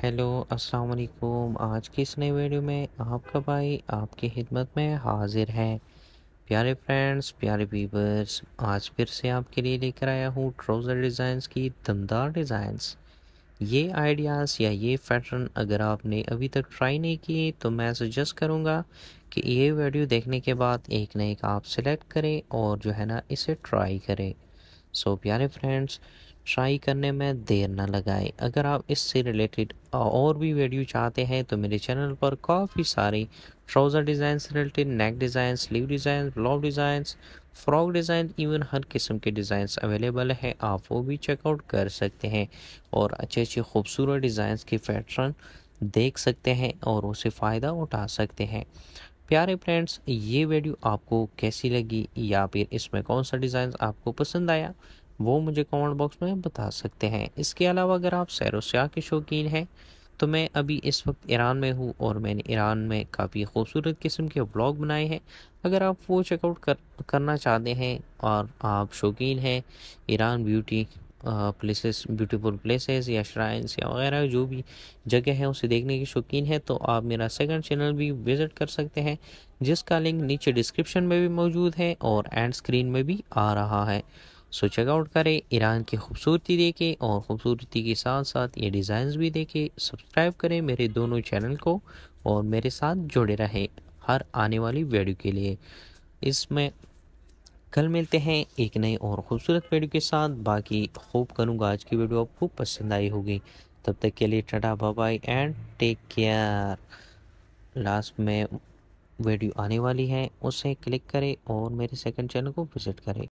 hello अस्सलाम वालेकुम आज की इस नई वीडियो में आपका भाई आपकी खिदमत में हाजिर है प्यारे फ्रेंड्स प्यारे व्यूवर्स आज फिर से आपके लिए लेकर आया हूँ ट्राउज़र डिज़ाइंस की दमदार डिज़ाइंस ये आइडियाज़ या ये पैटर्न अगर आपने अभी तक ट्राई नहीं किए तो मैं सजेस्ट करूँगा कि ये वीडियो देखने के बाद एक ना एक आप सिलेक्ट करें और जो है ना इसे ट्राई करें सो so, प्यारे फ्रेंड्स ट्राई करने में देर ना लगाएं अगर आप इससे रिलेटेड और भी वीडियो चाहते हैं तो मेरे चैनल पर काफ़ी सारी ट्राउज़र डिज़ाइन से related neck design sleeve design block design frock design even हर किस्म के डिजाइन अवेलेबल हैं आप वो भी चेकआउट कर सकते हैं और अच्छे अच्छे खूबसूरत डिज़ाइंस के पैटर्न देख सकते हैं और उसे फ़ायदा उठा सकते हैं प्यारे फ्रेंड्स ये वीडियो आपको कैसी लगी या फिर इसमें कौन सा डिज़ाइन आपको पसंद आया वो मुझे कमेंट बॉक्स में बता सकते हैं इसके अलावा अगर आप सैर सयाह के शौकीन हैं तो मैं अभी इस वक्त ईरान में हूँ और मैंने ईरान में काफ़ी खूबसूरत किस्म के ब्लॉग बनाए हैं अगर आप वो चेकआउट कर करना चाहते हैं और आप शौकीन हैं Iran beauty places beautiful places या श्राइन्स या वगैरह जो भी जगह है उसे देखने के शौकीन है तो आप मेरा सेकंड चैनल भी विज़िट कर सकते हैं जिसका लिंक नीचे डिस्क्रिप्शन में भी मौजूद है और एंड स्क्रीन में भी आ रहा है सो चेकआउट करें ईरान की खूबसूरती देखें और ख़ूबसूरती के साथ साथ ये डिज़ाइन भी देखें सब्सक्राइब करें मेरे दोनों चैनल को और मेरे साथ जुड़े रहें हर आने वाली वीडियो के लिए इसमें कल मिलते हैं एक नए और खूबसूरत वीडियो के साथ बाकी खूब करूँगा आज की वीडियो आपको पसंद आई होगी तब तक के लिए tata bye and take care last में वीडियो आने वाली है उसे क्लिक करें और मेरे सेकंड चैनल को विज़िट करें